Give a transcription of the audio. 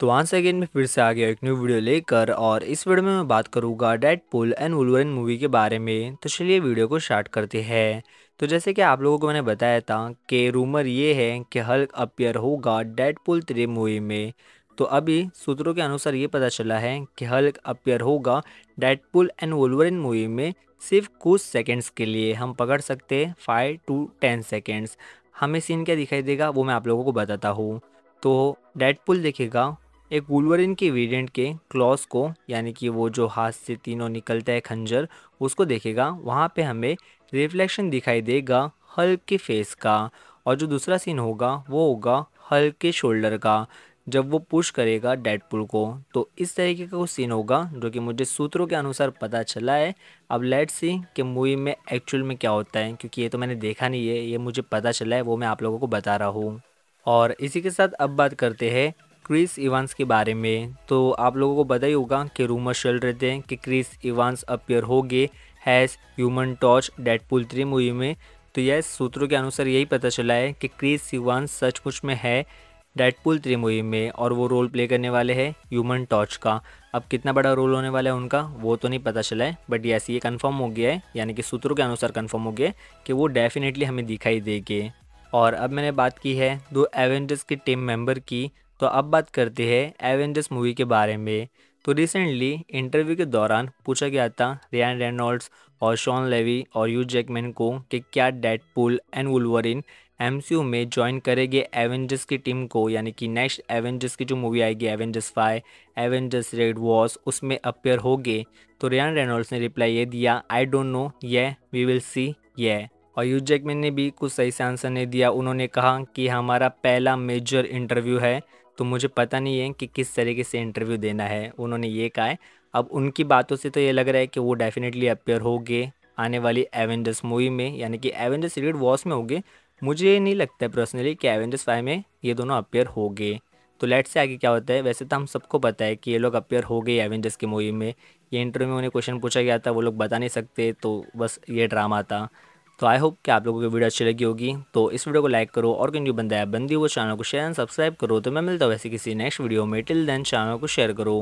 तो वहाँ second again मैं फिर से आ गया एक न्यू वीडियो लेकर और इस वीडियो में मैं बात करूँगा Deadpool and Wolverine movie के बारे में तो चलिए वीडियो को स्टार्ट करते हैं तो जैसे कि आप लोगों को मैंने बताया था कि रूमर ये है कि हल्क अपियर होगा डेड पुल थ्री मूवी में तो अभी सूत्रों के अनुसार ये पता चला है कि हल्क अपियर होगा Deadpool and Wolverine movie में सिर्फ कुछ सेकेंड्स के लिए हम पकड़ सकते हैं फाइव टू टेन सेकेंड्स हमें सीन क्या दिखाई देगा वो मैं आप लोगों को बताता हूँ तो डेड पुल देखेगा एक वुलवरिन के वेरिएंट के क्लॉस को यानी कि वो जो हाथ से तीनों निकलता है खंजर उसको देखेगा वहाँ पे हमें रिफ्लेक्शन दिखाई देगा हल्क के फेस का और जो दूसरा सीन होगा वो होगा हल्क के शोल्डर का जब वो पुश करेगा डेडपुल को तो इस तरीके का कुछ सीन होगा जो कि मुझे सूत्रों के अनुसार पता चला है अब लेट्स सी कि मूवी में एक्चुअल में क्या होता है क्योंकि ये तो मैंने देखा नहीं है ये मुझे पता चला है वो मैं आप लोगों को बता रहा हूँ और इसी के साथ अब बात करते हैं क्रिस इवांस के बारे में तो आप लोगों को पता ही होगा कि रूमर्स चल रहे थे कि क्रिस इवांस अपियर हो गए as Human Torch pool three movie में तो यह सूत्रों के अनुसार यही पता चला है कि क्रिस इवांस सचमुच में है पुल थ्री मूवी में और वो रोल प्ले करने वाले हैं ह्यूमन टॉर्च का अब कितना बड़ा रोल होने वाला है उनका वो तो नहीं पता चला है बट यस ये कन्फर्म हो गया है यानी कि सूत्रों के अनुसार कन्फर्म हो गया कि वो डेफिनेटली हमें दिखाई देगी और अब मैंने बात की है दो एवेंजर्स के टीम मेंबर की तो अब बात करते हैं एवेंजर्स मूवी के बारे में तो रिसेंटली इंटरव्यू के दौरान पूछा गया था रियान रेनॉल्ड्स और शॉन लेवी और यू जैकमैन को कि क्या डेड पुल एंड वुलवरिन एम में ज्वाइन करेंगे एवेंजर्स की टीम को यानी कि नेक्स्ट एवेंजर्स की जो मूवी आएगी एवेंजर्स फाइव एवेंजर्स रेड वॉस उसमें अपेयर होंगे तो रियान रेनॉल्ड्स ने रिप्लाई ये दिया आई डोंट नो ये वी विल सी ये और यू जैकमैन ने भी कुछ सही से आंसर नहीं दिया उन्होंने कहा कि हमारा पहला मेजर इंटरव्यू है तो मुझे पता नहीं है कि किस तरीके से इंटरव्यू देना है उन्होंने ये कहा है अब उनकी बातों से तो ये लग रहा है कि वो डेफिनेटली अपेयर होंगे आने वाली एवेंजर्स मूवी में यानी कि एवेंजर्स सीक्रेट वॉस में होंगे मुझे नहीं लगता है पर्सनली कि एवेंजर्स फाइव में ये दोनों अपेयर हो गए तो लेट से आगे क्या होता है वैसे तो हम सबको पता है कि ये लोग अपेयर हो गए एवेंजर्स की मूवी में ये इंटरव्यू में उन्हें क्वेश्चन पूछा गया था वो लोग बता नहीं सकते तो बस ये ड्रामा था तो आई होप कि आप लोगों को वीडियो अच्छी लगी होगी तो इस वीडियो को लाइक करो और कोई बंदा है बंदी वो चैनल को शेयर एंड सब्सक्राइब करो तो मैं मिलता हूँ वैसे किसी नेक्स्ट वीडियो में टिल देन चैनल को शेयर करो